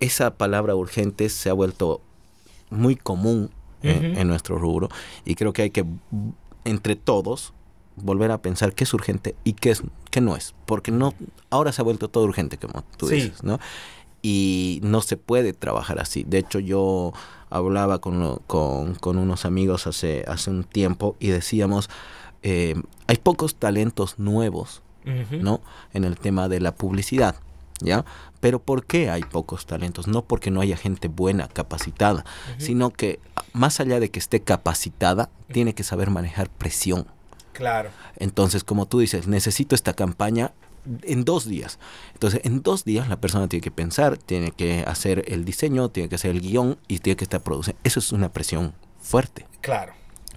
esa palabra urgente se ha vuelto muy común eh, en, nuestro rubro y creo que hay que, entre todos, volver a pensar qué es urgente y qué es qué no es, porque no ahora se ha vuelto todo urgente como tú dices, ¿no? Y no se puede trabajar así. De hecho, yo hablaba con, con, unos amigos hace, hace un tiempo y decíamos, eh, hay pocos talentos nuevos, ¿no? En el tema de la publicidad. ¿ya? Pero ¿por qué hay pocos talentos? No porque no haya gente buena, capacitada, sino que más allá de que esté capacitada, tiene que saber manejar presión. Claro. Entonces, como tú dices, necesito esta campaña en dos días. Entonces, en dos días la persona tiene que pensar, tiene que hacer el diseño, tiene que hacer el guión y tiene que estar produciendo. Eso es una presión fuerte. Claro.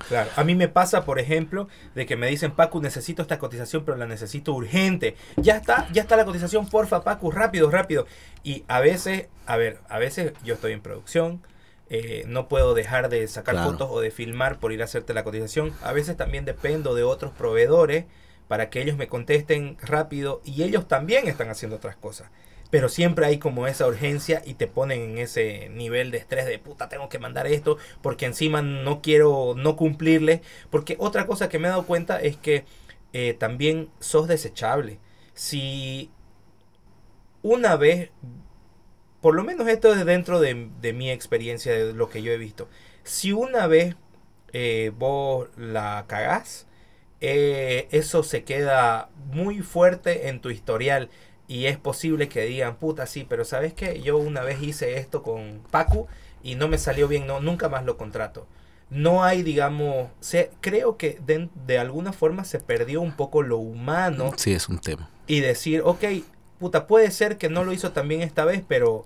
Claro, a mí me pasa, por ejemplo, de que me dicen, Paco, necesito esta cotización, pero la necesito urgente. Ya está, ya está la cotización, porfa, Paco, rápido, rápido. Y a veces, a ver, a veces yo estoy en producción, eh, no puedo dejar de sacar fotos o de filmar por ir a hacerte la cotización. A veces también dependo de otros proveedores para que ellos me contesten rápido y ellos también están haciendo otras cosas pero siempre hay como esa urgencia y te ponen en ese nivel de estrés de puta, tengo que mandar esto porque encima no quiero no cumplirle. Porque otra cosa que me he dado cuenta es que eh, también sos desechable. Si una vez, por lo menos esto es dentro de, mi experiencia, de lo que yo he visto, si una vez eh, vos la cagás, eh, eso se queda muy fuerte en tu historial y es posible que digan, puta, sí, pero ¿sabes qué? Yo una vez hice esto con Pacu y no me salió bien, no, nunca más lo contrato. No hay, digamos, se, creo que de, de alguna forma se perdió un poco lo humano. Sí, es un tema. Y decir, ok, puta, puede ser que no lo hizo tan bien esta vez, pero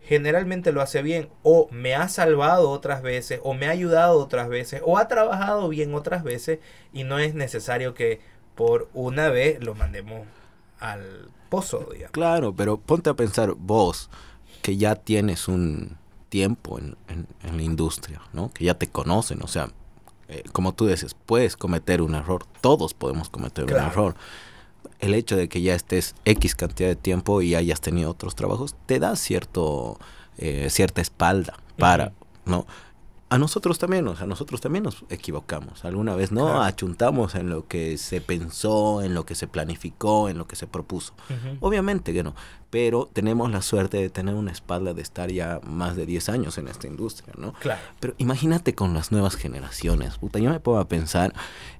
generalmente lo hace bien o me ha salvado otras veces o me ha ayudado otras veces o ha trabajado bien otras veces y no es necesario que por una vez lo mandemos al pozo, digamos. Claro, pero ponte a pensar vos, que ya tienes un tiempo en, la industria, ¿no? Que ya te conocen, o sea, eh, como tú dices, puedes cometer un error, todos podemos cometer un error. El hecho de que ya estés X cantidad de tiempo y hayas tenido otros trabajos, te da cierto, eh, cierta espalda para, ¿no? a nosotros también, o sea, nosotros también nos equivocamos. Alguna vez no achuntamos en lo que se pensó, en lo que se planificó, en lo que se propuso. Obviamente que no, pero tenemos la suerte de tener una espalda de estar ya más de 10 años en esta industria, ¿no? Claro. Pero imagínate con las nuevas generaciones, yo me puedo pensar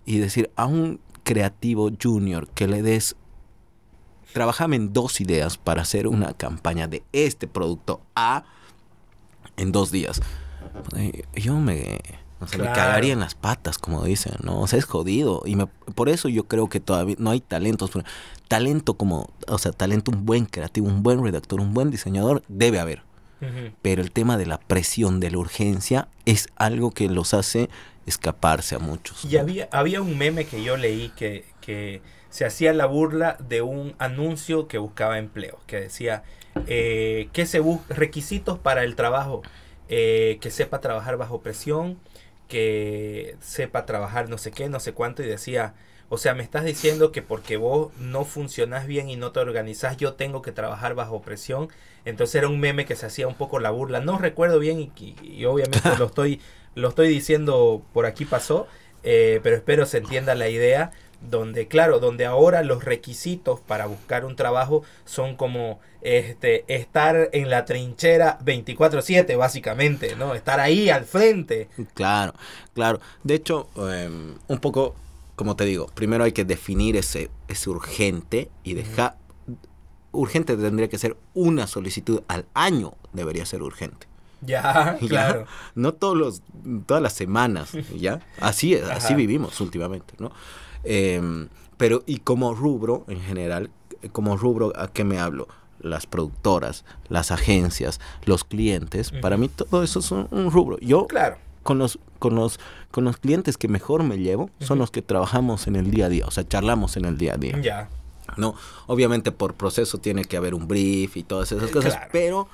y decir a un creativo junior que le des trabajame en dos ideas para hacer una campaña de este producto A en dos días pues, yo me, cagaría en las patas, como dicen, ¿no? O sea, es jodido. Y me, por eso yo creo que todavía no hay talentos. Talento como, o sea, talento, un buen creativo, un buen redactor, un buen diseñador, debe haber. Pero el tema de la presión, de la urgencia, es algo que los hace escaparse a muchos. Y había, había un meme que yo leí que, se hacía la burla de un anuncio que buscaba empleo, que decía, eh, ¿qué se Requisitos para el trabajo. Eh, que sepa trabajar bajo presión, que sepa trabajar no sé qué, no sé cuánto, y decía, o sea, me estás diciendo que porque vos no funcionás bien y no te organizás, yo tengo que trabajar bajo presión. Entonces era un meme que se hacía un poco la burla. No recuerdo bien y, obviamente lo estoy, lo estoy diciendo por aquí pasó, eh, pero espero se entienda la idea donde claro, donde ahora los requisitos para buscar un trabajo son como este estar en la trinchera 24/7 básicamente, ¿no? Estar ahí al frente. Claro, claro. De hecho, em, un poco como te digo, primero hay que definir ese urgente y dejar urgente tendría que ser una solicitud al año, debería ser urgente. Ya, claro. No todos los todas las semanas, ¿ya? Así es, así vivimos últimamente, ¿no? Em, pero, y como rubro en general, como rubro a qué me hablo, las productoras, las agencias, los clientes, para mí todo eso es un, rubro. Yo con los con los con los clientes que mejor me llevo son los que trabajamos en el día a día, o sea, charlamos en el día a día. Ya. No, obviamente por proceso tiene que haber un brief y todas esas eh, cosas, pero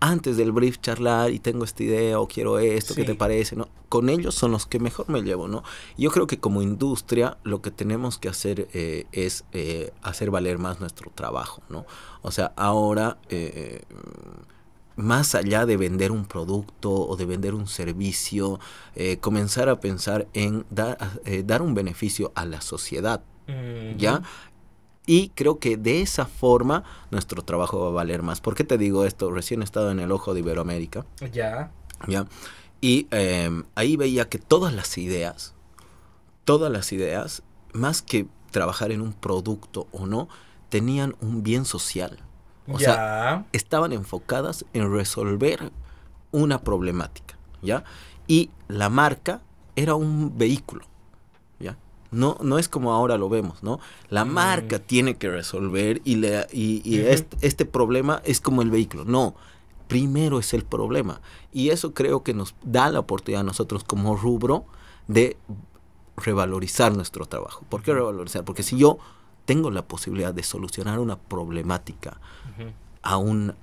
antes del brief charlar y tengo esta idea o quiero esto, ¿qué te parece? ¿no? Con ellos son los que mejor me llevo, ¿no? Yo creo que como industria lo que tenemos que hacer eh, es eh, hacer valer más nuestro trabajo, ¿no? O sea, ahora... Eh, mm, más allá de vender un producto o de vender un servicio, comenzar a pensar en dar, dar un beneficio a la sociedad, ¿ya? Y creo que de esa forma nuestro trabajo va a valer más. ¿Por qué te digo esto? Recién he estado en el ojo de Iberoamérica. Ya. Ya. Y em, ahí veía que todas las ideas, todas las ideas, más que trabajar en un producto o no, tenían un bien social. O sea, estaban enfocadas en resolver una problemática, ¿ya? Y la marca era un vehículo no, no es como ahora lo vemos, ¿no? La marca tiene que resolver y, y, este, problema es como el vehículo. No, primero es el problema. Y eso creo que nos da la oportunidad a nosotros como rubro de revalorizar nuestro trabajo. ¿Por qué revalorizar? Porque si yo tengo la posibilidad de solucionar una problemática a, una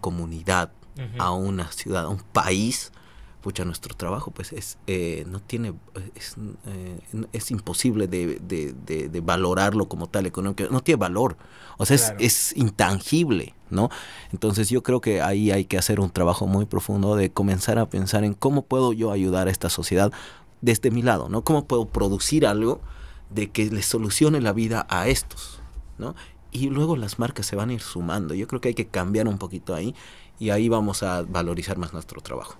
comunidad, a una ciudad, a un país, pucha, nuestro trabajo pues es, eh, no tiene, es, eh, imposible de, valorarlo como tal económico, no tiene valor, o sea, es, intangible, ¿no? Entonces yo creo que ahí hay que hacer un trabajo muy profundo de comenzar a pensar en cómo puedo yo ayudar a esta sociedad desde mi lado, ¿no? ¿Cómo puedo producir algo de que le solucione la vida a estos, ¿no? Y luego las marcas se van a ir sumando. Yo creo que hay que cambiar un poquito ahí y ahí vamos a valorizar más nuestro trabajo.